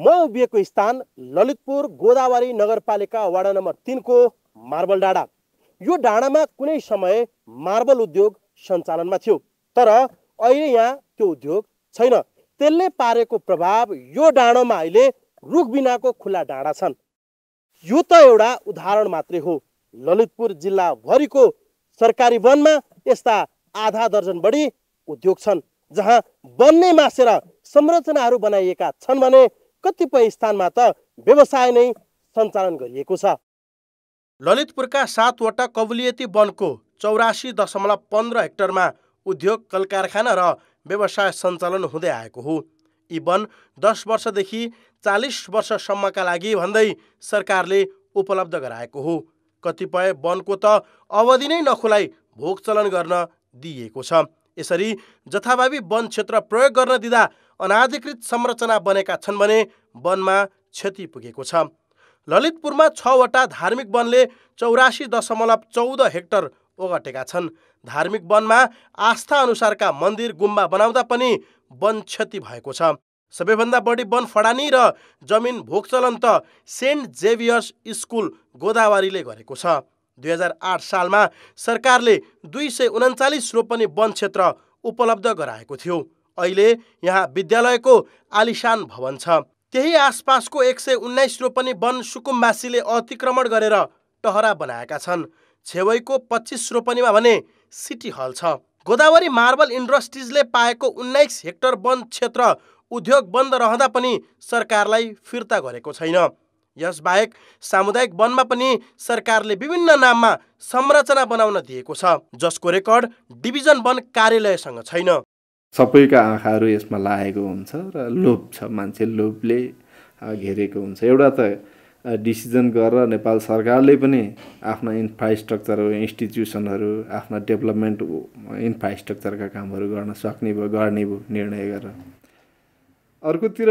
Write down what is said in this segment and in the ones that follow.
म उभिएको स्थान ललितपुर गोदावरी नगरपालिका वडा नम्बर तिनको मार्बल डाँडा यो डाँडामा कुनै समय मार्बल उद्योग सञ्चालनमा थियो तर अहिले यहाँ त्यो उद्योग छैन त्यसले पारेको प्रभाव यो डाँडोमा अहिले रुख बिनाको खुला डाँडा छन् यो त एउटा उदाहरण मात्रै हो ललितपुर जिल्लाभरिको सरकारी वनमा यस्ता आधा दर्जन बढी उद्योग छन् जहाँ बन्ने मासेर संरचनाहरू बनाइएका छन् भने कतिपय स्थानमा त व्यवसाय नै सञ्चालन गरिएको छ ललितपुरका सातवटा कबुलियती वनको चौरासी दशमलव पन्ध्र हेक्टरमा उद्योग कल कारखाना र व्यवसाय सञ्चालन हुँदै आएको हो यी वन दस वर्षदेखि चालिस वर्षसम्मका लागि भन्दै सरकारले उपलब्ध गराएको हो कतिपय वनको त अवधि नै नखुलाई भोगचलन गर्न दिइएको छ यसरी जथाभावी वन क्षेत्र प्रयोग गर्न दिँदा अनाधिकृत संरचना बनेका छन् भने वनमा क्षति पुगेको छ ललितपुरमा छवटा धार्मिक वनले चौरासी दशमलव चौध हेक्टर ओगटेका छन् धार्मिक वनमा आस्था अनुसारका मन्दिर गुम्बा बनाउँदा पनि वन क्षति भएको छ सबैभन्दा बढी वन फडानी र जमिन भोगचलन त सेन्ट जेभियर्स स्कुल गोदावरीले गरेको छ दुई हजार आठ सालमा सरकारले दुई सय उन्चालिस रोपनी वन क्षेत्र उपलब्ध गराएको थियो अहिले यहाँ विद्यालयको आलिसान भवन छ त्यही आसपासको एक सय उन्नाइस रोपनी वन सुकुम्बासीले अतिक्रमण गरेर टहरा बनाएका छन् छेवैको पच्चिस रोपनीमा भने सिटी हल छ गोदावरी मार्बल इन्डस्ट्रिजले पाएको उन्नाइस हेक्टर वन क्षेत्र उद्योग बन्द रहँदा पनि सरकारलाई फिर्ता गरेको छैन यसबाहेक सामुदायिक वनमा पनि सरकारले विभिन्न नाममा संरचना बनाउन दिएको छ जसको रेकर्ड डिभिजन वन कार्यालयसँग छैन सबैका आँखाहरू यसमा लागेको हुन्छ र लोभ छ मान्छे लोभले घेरेको हुन्छ एउटा त डिसिजन गरेर नेपाल सरकारले पनि आफ्ना इन्फ्रास्ट्रक्चरहरू इन्स्टिट्युसनहरू आफ्ना डेभलपमेन्ट इन्फ्रास्ट्रक्चरका कामहरू गर्न सक्ने भयो गर्ने भयो निर्णय गरेर अर्कोतिर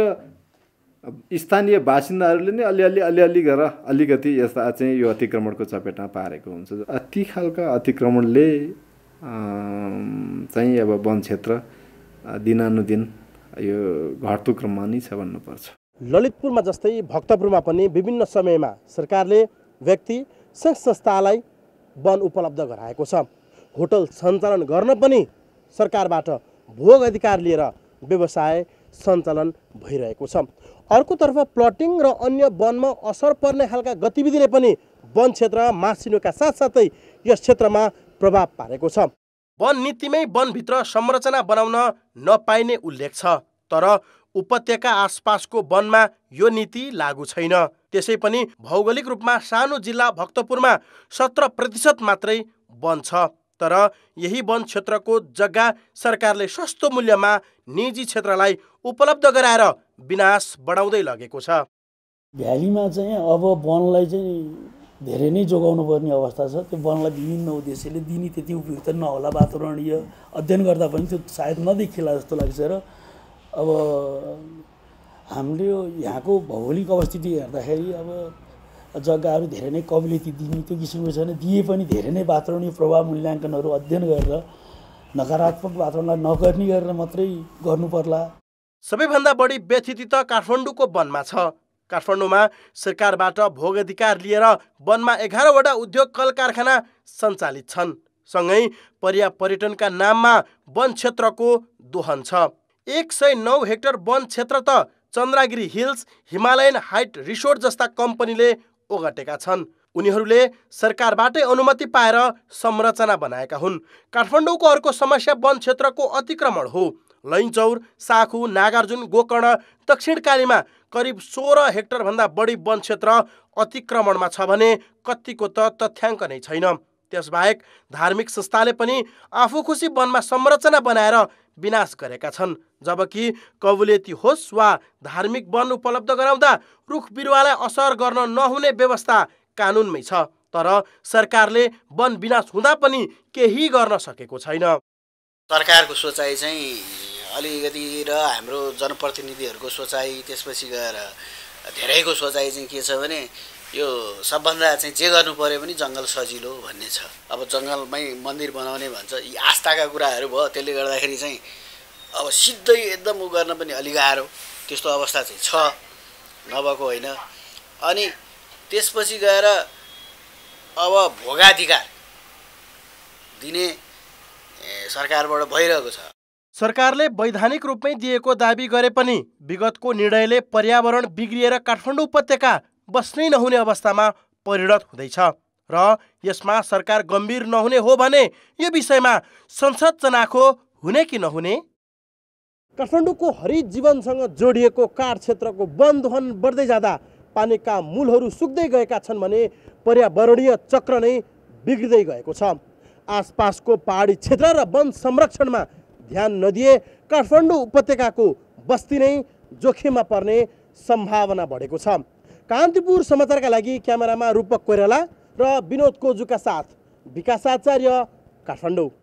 स्थानीय बासिन्दाहरूले नै अलिअलि अलिअलि गरेर अलिकति यस्ता चाहिँ यो अतिक्रमणको चपेटमा पारेको हुन्छ ती खालका अतिक्रमणले चाहिँ अब वन क्षेत्र दिनानुदिन यो घट्दो क्रममा नै छ भन्नुपर्छ ललितपुरमा जस्तै भक्तपुरमा पनि विभिन्न समयमा सरकारले व्यक्ति सङ्घ संस्थालाई वन उपलब्ध गराएको छ होटल सञ्चालन गर्न पनि सरकारबाट भोग अधिकार लिएर व्यवसाय सञ्चालन भइरहेको छ अर्कोतर्फ प्लटिङ र अन्य वनमा असर पर्ने खालका गतिविधिले पनि वन क्षेत्र मासिनुका साथसाथै यस क्षेत्रमा प्रभाव पारेको छ वन नीतिमै वनभित्र संरचना बनाउन नपाइने उल्लेख छ तर उपत्यका आसपासको वनमा यो नीति लागू छैन। त्यसै पनि भौगोलिक रूपमा सानो जिल्ला भक्तपुरमा सत्र प्रतिशत मात्रै वन छ तर यही वन क्षेत्रको जग्गा सरकारले सस्तो मूल्यमा निजी क्षेत्रलाई उपलब्ध गराएर विनाश बढाउँदै लगेको छ भ्यालीमा चाहिँ अब वनलाई चाहिँ धेरै नै जोगाउनु पर्ने अवस्था छ त्यो वनलाई विभिन्न उद्देश्यले दिने त्यति उपयुक्त नहोला वातावरणीय अध्ययन गर्दा पनि त्यो सायद नदेखिला जस्तो लाग्छ र अब हामीले यहाँको भौगोलिक अवस्थिति हेर्दाखेरि अब जग्गाहरू धेरै नै कबिलियती दिने त्यो किसिमको छैन दिए पनि धेरै नै वातावरणीय प्रभाव मूल्याङ्कनहरू अध्ययन गरेर नकारात्मक वातावरणलाई नगर्ने गरेर मात्रै गर्नुपर्ला सबैभन्दा बढी व्यथिति त काठमाडौँको वनमा छ काठमाडौँमा सरकारबाट भोग अधिकार लिएर वनमा एघारवटा उद्योग कल कारखाना सञ्चालित छन् सँगै पर्या पर्यटनका नाममा वन क्षेत्रको दोहन छ एक सय नौ हेक्टर वन क्षेत्र त Chandragiri hills Himalayan height resort जस्ता कम्पनीले ओगटेका छन् उनीहरूले सरकारबाटै अनुमति पाएर संरचना बनाएका हुन् काठमाडौँको अर्को समस्या वन क्षेत्रको अतिक्रमण हो लैनचौर साखु नागार्जुन गोकर्ण दक्षिणकालीमा करिब सोह्र हेक्टरभन्दा बढी वन क्षेत्र अतिक्रमणमा छ भने कतिको त तथ्याङ्क नै छैन त्यसबाहेक धार्मिक संस्थाले पनि आफू खुसी वनमा संरचना बनाएर विनाश गरेका छन् जबकि कबुलेती होस् वा धार्मिक वन उपलब्ध गराउँदा रुख बिरुवालाई असर गर्न नहुने व्यवस्था कानुनमै छ तर सरकारले वन विनाश हुँदा पनि केही गर्न सकेको छैन सरकारको सोचाइ चाहिँ अलिकति र हाम्रो जनप्रतिनिधिहरूको सोचाइ त्यसपछि गएर धेरैको सोचाइ चाहिँ के छ भने यो सबभन्दा चाहिँ जे गर्नु पऱ्यो भने जङ्गल सजिलो भन्ने छ अब जङ्गलमै मन्दिर बनाउने भन्छ यी आस्थाका कुराहरू भयो त्यसले गर्दाखेरि चाहिँ अब सिधै एकदम ऊ गर्न पनि अलि गाह्रो त्यस्तो अवस्था चाहिँ छ नभएको होइन अनि त्यसपछि गएर अब भोगाधिकार दिने सरकारबाट भइरहेको छ सरकारले वैधानिक रूपमै दिएको दावी गरे पनि विगतको निर्णयले पर्यावरण बिग्रिएर काठमाडौँ उपत्यका बस्नै नहुने अवस्थामा परिणत हुँदैछ र यसमा सरकार गम्भीर नहुने हो भने यो विषयमा संसद चनाखो हुने कि नहुने काठमाडौँको हरित जीवनसँग जोडिएको कार क्षेत्रको वनदोहन बढ्दै जाँदा पानीका मूलहरू सुक्दै गएका छन् भने पर्यावरणीय चक्र नै बिग्रिँदै गएको छ आसपासको पहाडी क्षेत्र र वन संरक्षणमा ध्यान नदिए काठमाडौँ उपत्यकाको बस्ती नै जोखिममा पर्ने सम्भावना बढेको छ कान्तिपुर समाचारका लागि क्यामेरामा रूपक कोइराला र विनोद कोजुका साथ विकास आचार्य काठमाडौँ